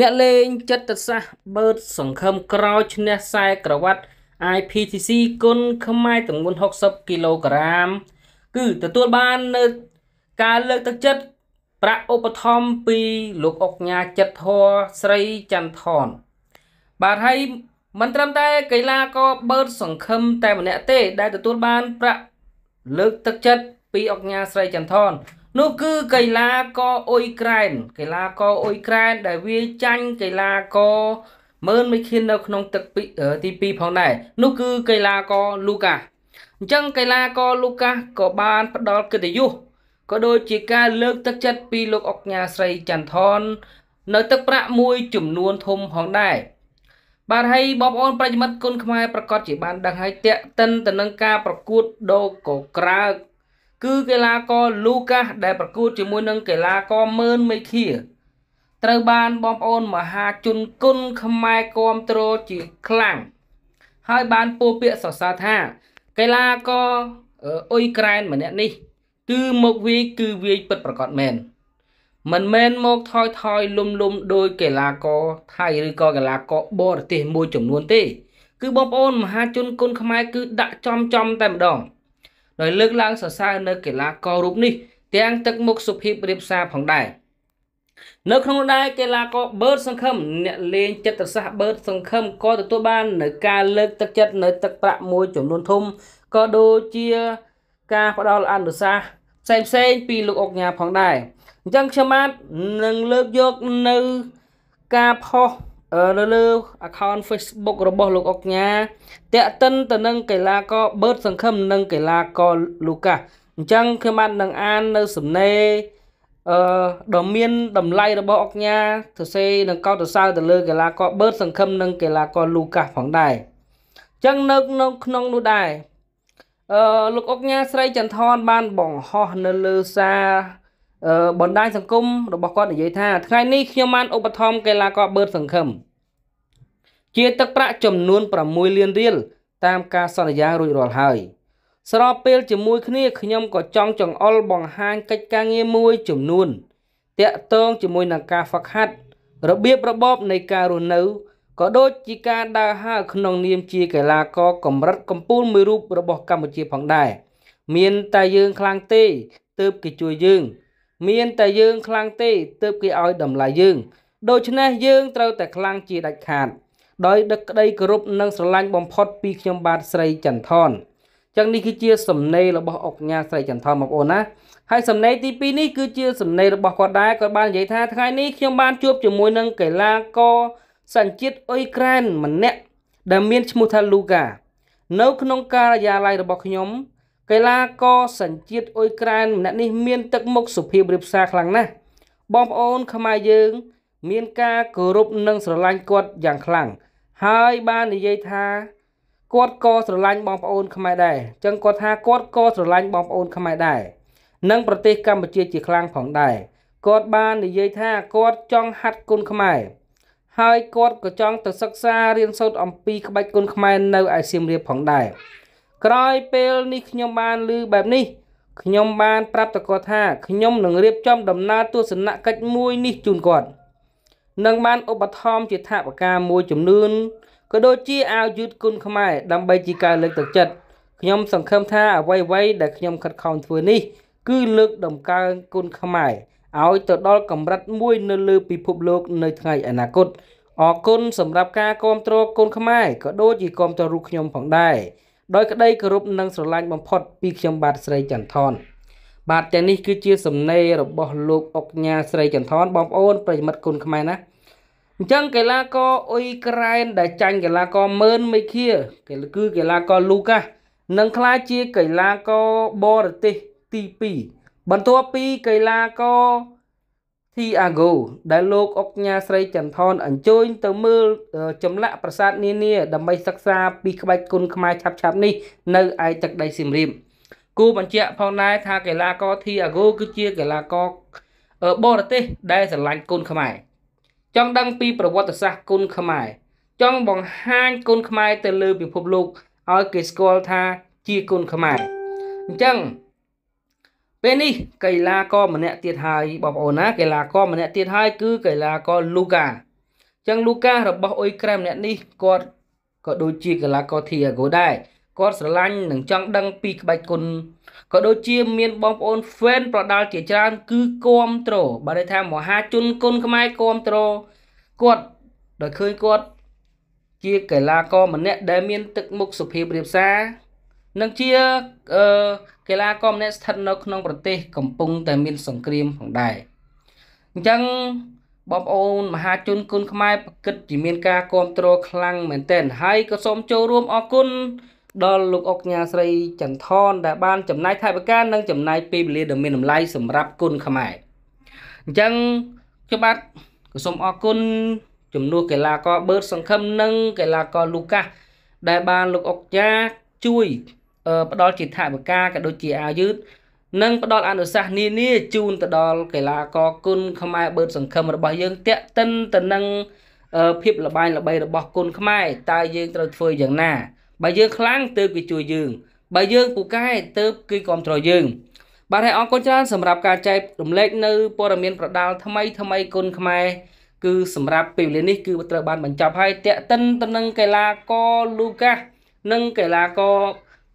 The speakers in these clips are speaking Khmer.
អ្នកលេងចិត្តសាស្ត្របើតសង្ឃឹមក្រោយឈ្នះខ្សែក្រវ៉ាត់ IPTC គុណខ្មែរទម្ងន់60គីឡូក្រាមគឺទទួលបាននៅ ការលើកទឹកចិត្តប្រាក់ឧបត្ថម្ភពីលោកអុកញ៉ាចិត្តធរស្រីចន្ទថនបាទហើយមិនត្រឹមតែកីឡាករបើតសង្ឃឹមតែម្នាក់ទេដែលទទួលបាន ប្រាក់លើកទឹកចិត្តពីអុកញ៉ាស្រីចន្ទថននោះគឺកីឡាករអ៊ុយក្រែនកីឡាករអ៊ុយក្រែន ដែលវាចាញ់កីឡាករមើលមិនឃាននៅ ក្នុង ទឹកទី2ផងដែរ នោះគឺកីឡាករលូកាអញ្ចឹងកីឡាករលូកាក៏បានផ្ដល់កិត្តិយសក៏ដូចជាការលើកទឹកចិត្តពីលោកអុកញ៉ាស្រីចន្ទថននៅទឹកប្រាក់មួយចំនួនធំផងដែរបាទហើយបងប្អូនប្រិយមិត្តគុនខ្មែរប្រកាសជាបានដឹងហើយតេតិនទៅនឹងការប្រកួតដូកក្រើកគឺកីឡាករលូកាសដែលប្រកួតជាមួយនឹងកីឡាករមឺនមេឃាត្រូវបានបងប្អូនមហាជនគុណខ្មែរគ្រប់គ្រងជាខ្លាំងហើយបានពោពាក្យសរសើរថាកីឡាករអ៊ុយក្រែនម្នាក់នេះគឺមកវាយគឺវាយពិតប្រកបមែនមិនមែនមកថយថយលុំលុំដោយកីឡាករថៃឬក៏កីឡាករបរទេសមួយចំនួនទេគឺបងប្អូន មហាជនគុណខ្មែរគឺដាក់ចំចំតែម្ដងដោយលើកឡើងសរសើរនៅកីឡាកររូបនេះទាំងទឹកមុខសុភាពរៀបសារផងដែរនៅ ក្នុងដែរកីឡាករបឺតសង្ឃឹមអ្នកលេងចិត្តសាស្ត្របឺតសង្ឃឹមក៏ទទួលបាននៅការលើកទឹកចិត្តនៅទឹកប្រាក់មួយចំនួនធំក៏ដូចជា ការផ្ដល់អនុសាសន៍ផ្សេងផ្សេងពីលោកអុកញ៉ាផងដែរអញ្ចឹងខ្ញុំបាទនឹងលើកយកនៅការផុសនៅលើ account Facebook របស់លោកអុកញ៉ាតេតិនទៅនឹងកីឡាករបឺតសង្ឃឹមនិងកីឡាករលូកាសអញ្ចឹងខ្ញុំបាននឹងអាននៅសំណេរអឺដ៏មានតម្លៃរបស់អុកញ៉ាសរសេរនឹងកោតសរសើរទៅលើកីឡាករបឺតសង្ឃឹមនិងកីឡាករលូកាសផងដែរអញ្ចឹងនៅក្នុងនោះដែរអឺលោកអុកញ៉ាស្រីចន្ទថនបានបង្ហោះនៅលើសារបណ្ដាញសង្គមរបស់គាត់និយាយថាថ្ងៃនេះខ្ញុំបានឧបត្ថម្ភកីឡាករបឺតសង្ឃឹមជាទឹកប្រាក់ចំនួន6លានរៀលតាមការសន្យារួចរាល់ហើយស្របពេលជាមួយគ្នាខ្ញុំក៏ចង់ចង្អុលបង្ហាញកិច្ចការងារមួយចំនួនតាក់ទងជាមួយនឹងការហ្វឹកហាត់របៀបរបបនៃការរស់នៅក៏ដូចជាការដើរហើរក្នុង នាម ជា កីឡាករកម្រិតកំពូលមួយរូបរបស់ កម្ពុជាផងដែរមានតែយើងខ្លាំងទេទើបគេជួយយើងមានតែយើងខ្លាំងទេទើបគេឲ្យតម្លៃយើង ដូច្នេះយើងត្រូវតែខ្លាំងជាដាច់ខាតដោយដឹកក្តីគោរពនិងស្រឡាញ់បំផុតពីខ្ញុំបាទស្រីចន្ទថនចឹងនេះគឺជា សំណេររបស់អុកញ៉ាស្រីចន្ទថនបងប្អូនណាហើយសំណេរទី2នេះគឺជាសំណេររបស់គាត់ដែរគាត់បាននិយាយថាថ្ងៃនេះខ្ញុំបានជួបជាមួយនឹងកីឡាករសញ្ជាតិអ៊ុយក្រែនម្នាក់ដែលមានឈ្មោះថាលូកានៅក្នុងការិយាល័យរបស់ខ្ញុំកីឡាករសញ្ជាតិអ៊ុយក្រែនម្នាក់នេះមានទឹកមុខសុភាពរាបសារខ្លាំងណាស់បងប្អូនខ្មែរយើងមានការគោរពនិងស្រឡាញ់គាត់យ៉ាងខ្លាំងហើយបាននិយាយថាគាត់ក៏ស្រឡាញ់បងប្អូនខ្មែរដែរអញ្ចឹងគាត់ថាគាត់ក៏ស្រឡាញ់បងប្អូនខ្មែរដែរនិងប្រទេសកម្ពុជាជាខ្លាំងផងដែរគាត់បាននិយាយថាគាត់ចង់ហាត់គុណខ្មែរហើយគាត់ក៏ចង់ទៅសិក្សារៀនសូត្រអំពីក្បាច់គុណខ្មែរនៅឯសៀមរាបផងដែរក្រោយពេលនេះខ្ញុំបានឮបែបនេះខ្ញុំបានប្រាប់តកថាខ្ញុំនឹងរៀបចំដំណើរទស្សនកិច្ចមួយនេះជូនគាត់នឹងបានឧបត្ថម្ភជាថាបការមួយចំនួនក៏ដូចជាអាវយឺតគុណខ្មែរដើម្បីជាការលើកទឹកចិត្តខ្ញុំសង្ឃឹមថាអ្វីៗដែលខ្ញុំខិតខំធ្វើនេះ គឺលើកដំកើងគុណខ្មែរឲ្យទៅដល់កម្រិតមួយនៅលើពិភពលោកនៅថ្ងៃអនាគតអរគុណសម្រាប់ការគាំទ្រគុណខ្មែរក៏ដូចជាគាំទ្ររូបខ្ញុំផងដែរដោយក្តីគោរពនិងស្រឡាញ់បំផុតពីខ្ញុំបាទស្រីចន្ទថនបាទទាំងនេះគឺជាសំណេររបស់លោកអុកញ៉ាស្រីចន្ទថនបងប្អូនប្រិមិត្តគុណខ្មែរណាអញ្ចឹងកីឡាករអ៊ុយក្រែនដែលចាញ់កីឡាករមើនមេឃាគឺកីឡាករលូកាសនឹងក្លាយជាកីឡាករបរទេសទី2បន្ទាប់ពីកីឡាករធីអាហ្គោដែលលោកអុកញ៉ាស្រីចន្ទថនអញ្ជើញទៅមើលចម្លាក់ប្រាសាទនានាដើម្បីសិក្សាពីក្បាច់គុណខ្មែរឆាប់ៗនេះនៅឯទឹកដីសៀមរាបគូបញ្ជាក់ផងដែរថាកីឡាករធីអាហ្គោគឺជាកីឡាករបរទេស ដែលស្រឡាញ់គុណខ្មែរចង់ដឹងពីប្រវត្តិសាស្ត្រគុណខ្មែរចង់បង្ហាញគុណខ្មែរទៅលើពិភពលោកឲ្យគេស្គាល់ថាជាគុណខ្មែរអញ្ចឹងពេលនេះកីឡាករម្នាក់ទៀតហើយបងប្អូនណា កីឡាករម្នាក់ទៀតហើយគឺកីឡាករលូកាចឹងលូការបស់អ៊ុយក្រែម្នាក់នេះគាត់ក៏ដូចជាកីឡាករធីអាហ្គូដែរគាត់ស្រឡាញ់និងចង់ដឹងពីក្បាច់គុណក៏ដូចជាមាន បងប្អូន fan ប្រដាល់ជាច្រើនគឺគាំទ្របើន័យថាមហាជនគុណខ្មែរគាំទ្រគាត់ដោយឃើញគាត់ជា កីឡាករម្នាក់ដែលមាន ទឹកមុខសុភាពរាបសារនិងជាអឺកីឡាករម្នាក់ស្ថិតនៅក្នុងប្រទេសកំពុងតែមានសង្គ្រាមផងដែរអញ្ចឹងបងប្អូនមហាជនគុណខ្មែរប្រកិតជាមាន ការគ្រប់គ្រងខ្លាំងមែនទែនហើយក៏សូមចូលរួមអរគុណដល់លោកអុកញ៉ាស្រីចន្ទថនដែលបាន ចំណាយថវិកានិងចំណាយពេលវេលាដ៏មានតម្លៃសម្រាប់គុណខ្មែរអញ្ចឹងខ្ញុំបាទក៏សូមអរគុណជំនួសកីឡាករបឺតសង្ឃឹមនិង កីឡាករលូកាសដែលបានលោកអុកញ៉ាជួយផ្ដល់ជាថវិកាក៏ដូចជាអាវយឺតនិងផ្ដល់អនុសាសន៍នានាជូនទៅដល់កីឡាករគុណខ្មែរបឺតសង្ឃឹមរបស់យើងតាក់ទិនទៅនឹងភាពលបាយលបីរបស់គុណខ្មែរតើយើងត្រូវធ្វើយ៉ាងណាបើយើងខ្លាំងទើបគេជួយយើងបើយើងពូកែទើបគេគ្រប់គ្រងយើង បាទហើយអរគុណច្រើនសម្រាប់ការចែករំលែកនៅព័ត៌មានប្រដាល់ថ្មីថ្មីគុណខ្មែរគឺសម្រាប់ពេលវេលានេះគឺត្រូវបានបញ្ចប់ហើយតាក់ទិនទៅនឹងកីឡាករលូកាសនិងកីឡាករ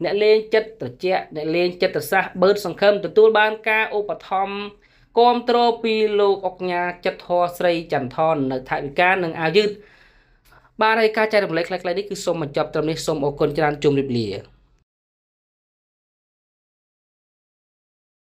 អ្នកលេងចិត្តត្រជាក់អ្នកលេងចិត្តសាស្ត្របឺតសង្ឃឹមទទួលបានការឧបត្ថម្ភគាំទ្រពីលោកអុកញ៉ាចិត្តធរស្រីចន្ទថននៅថៃវិការនិងអាយុធបាទហើយការចែករំលែកខ្លះៗនេះគឺសូមបញ្ចប់ត្រឹមនេះសូមអរគុណច្រើនជម្រាបលា